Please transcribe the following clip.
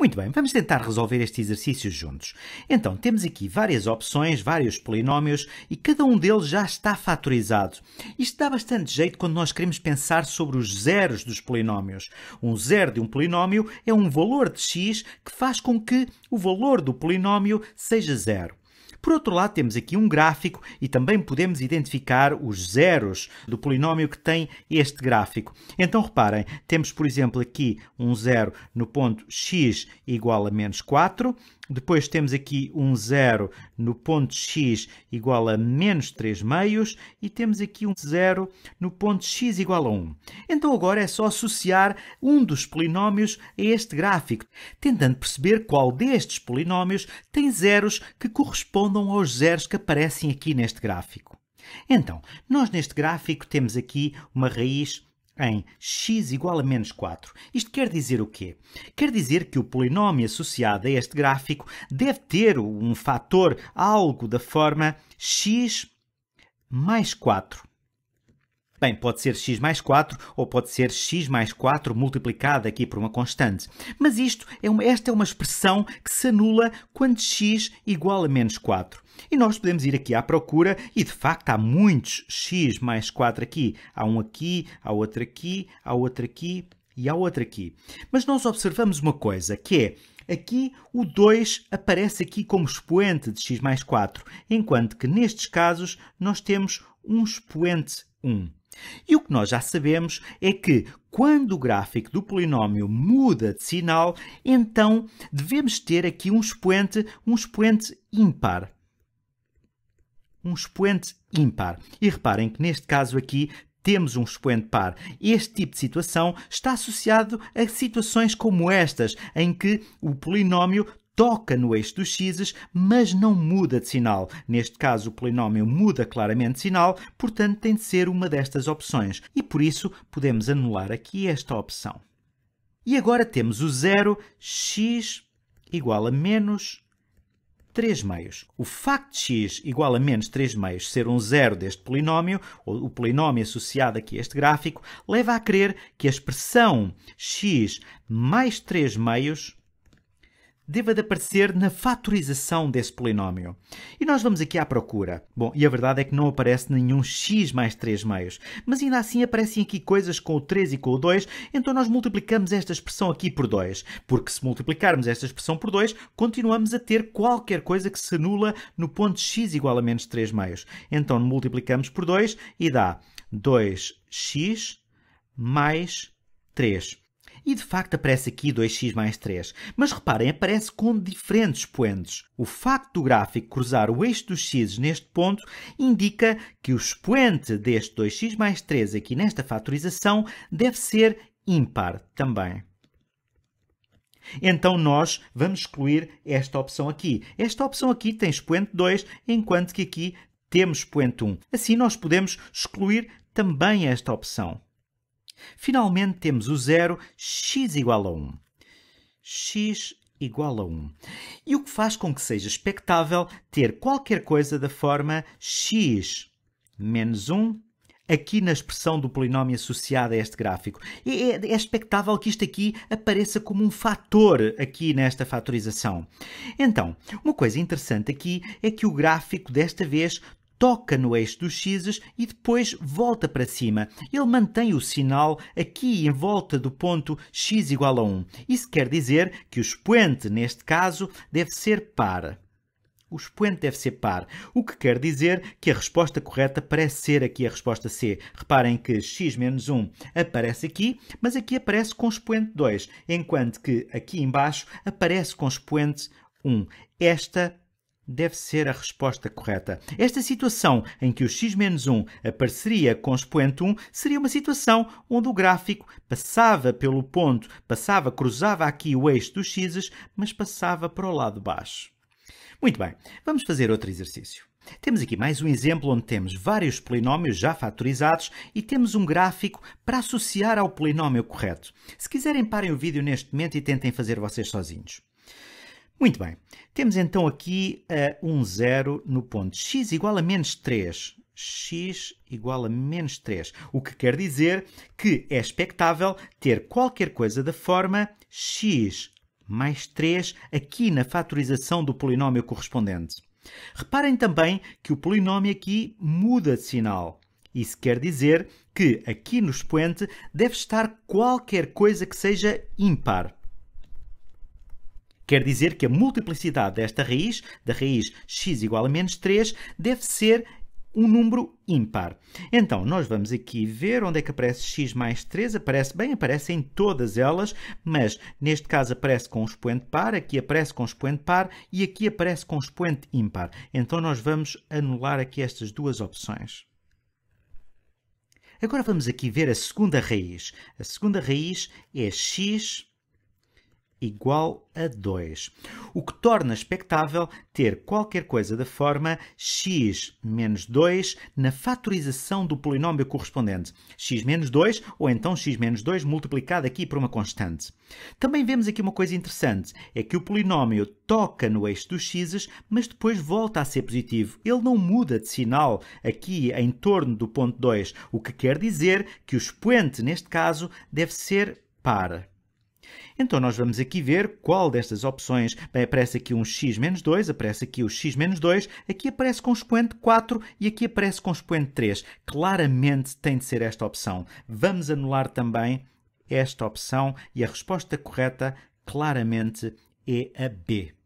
Muito bem, vamos tentar resolver este exercício juntos. Então, temos aqui várias opções, vários polinómios e cada um deles já está fatorizado. Isto dá bastante jeito quando nós queremos pensar sobre os zeros dos polinómios. Um zero de um polinómio é um valor de x que faz com que o valor do polinómio seja zero. Por outro lado, temos aqui um gráfico e também podemos identificar os zeros do polinómio que tem este gráfico. Então, reparem, temos, por exemplo, aqui um zero no ponto x igual a menos 4, depois temos aqui um zero no ponto x igual a menos 3 meios e temos aqui um zero no ponto x igual a 1. Então agora é só associar um dos polinómios a este gráfico, tentando perceber qual destes polinómios tem zeros que correspondam aos zeros que aparecem aqui neste gráfico. Então, nós neste gráfico temos aqui uma raiz em x igual a menos 4. Isto quer dizer o quê? Quer dizer que o polinómio associado a este gráfico deve ter um fator algo da forma x mais 4. Bem, pode ser x mais 4 ou pode ser x mais 4 multiplicado aqui por uma constante. Mas isto é uma, esta é uma expressão que se anula quando x igual a menos 4. E nós podemos ir aqui à procura e de facto há muitos x mais 4 aqui. Há um aqui, há outro aqui, há outro aqui e há outro aqui. Mas nós observamos uma coisa que é Aqui o 2 aparece aqui como expoente de x mais 4, enquanto que nestes casos nós temos um expoente 1. E o que nós já sabemos é que quando o gráfico do polinómio muda de sinal, então devemos ter aqui um expoente, um expoente ímpar. Um expoente ímpar. E reparem que neste caso aqui temos um expoente par. Este tipo de situação está associado a situações como estas, em que o polinómio toca no eixo dos x's mas não muda de sinal. Neste caso, o polinómio muda claramente de sinal, portanto tem de ser uma destas opções. E por isso podemos anular aqui esta opção. E agora temos o zero, x igual a menos 3 meios. O facto de x igual a menos 3 meios ser um zero deste polinómio, ou o polinómio associado aqui a este gráfico, leva a crer que a expressão x mais 3 meios deva de aparecer na fatorização desse polinómio. E nós vamos aqui à procura. Bom, e a verdade é que não aparece nenhum x mais 3 meios, mas ainda assim aparecem aqui coisas com o 3 e com o 2, então nós multiplicamos esta expressão aqui por 2, porque se multiplicarmos esta expressão por 2, continuamos a ter qualquer coisa que se anula no ponto x igual a menos 3 meios. Então multiplicamos por 2 e dá 2x mais 3. E de facto aparece aqui 2x mais 3. Mas reparem, aparece com diferentes expoentes. O facto do gráfico cruzar o eixo dos x neste ponto indica que o expoente deste 2x mais 3 aqui nesta fatorização deve ser ímpar também. Então nós vamos excluir esta opção aqui. Esta opção aqui tem expoente 2, enquanto que aqui temos expoente 1. Assim nós podemos excluir também esta opção. Finalmente temos o zero, x igual a 1. x igual a 1. E o que faz com que seja expectável ter qualquer coisa da forma x menos 1 aqui na expressão do polinómio associado a este gráfico. É, é, expectável que isto aqui apareça como um fator aqui nesta fatorização. Então, uma coisa interessante aqui é que o gráfico desta vez toca no eixo dos x's e depois volta para cima. Ele mantém o sinal aqui em volta do ponto x igual a 1. Isso quer dizer que o expoente, neste caso, deve ser par. O expoente deve ser par, o que quer dizer que a resposta correta parece ser aqui a resposta C. Reparem que x menos 1 aparece aqui, mas aqui aparece com expoente 2, enquanto que aqui embaixo aparece com expoente 1. Esta deve ser a resposta correta. Esta situação em que o x-1 apareceria com o expoente 1 seria uma situação onde o gráfico passava pelo ponto, passava, cruzava aqui o eixo dos x's, mas passava para o lado baixo. Muito bem, vamos fazer outro exercício. Temos aqui mais um exemplo onde temos vários polinómios já fatorizados e temos um gráfico para associar ao polinómio correto. Se quiserem, parem o vídeo neste momento e tentem fazer vocês sozinhos. Muito bem, temos então aqui uh, um zero no ponto x igual a menos 3. x igual a menos 3, o que quer dizer que é expectável ter qualquer coisa da forma x mais 3 aqui na fatorização do polinómio correspondente. Reparem também que o polinómio aqui muda de sinal. Isso quer dizer que aqui no expoente deve estar qualquer coisa que seja ímpar. Quer dizer que a multiplicidade desta raiz, da raiz x igual a menos 3, deve ser um número ímpar. Então, nós vamos aqui ver onde é que aparece x mais 3. Aparece, bem, aparece em todas elas, mas neste caso aparece com o expoente par, aqui aparece com o expoente par e aqui aparece com o expoente ímpar. Então, nós vamos anular aqui estas duas opções. Agora vamos aqui ver a segunda raiz. A segunda raiz é x igual a 2, o que torna expectável ter qualquer coisa da forma x menos 2 na fatorização do polinómio correspondente, x menos 2 ou então x menos 2 multiplicado aqui por uma constante. Também vemos aqui uma coisa interessante, é que o polinómio toca no eixo dos x's, mas depois volta a ser positivo. Ele não muda de sinal aqui em torno do ponto 2, o que quer dizer que o expoente, neste caso, deve ser par. Então nós vamos aqui ver qual destas opções. Bem, aparece aqui um x menos 2, aparece aqui o x menos 2, aqui aparece com expoente 4 e aqui aparece com expoente 3. Claramente tem de ser esta opção. Vamos anular também esta opção e a resposta correta claramente é a B.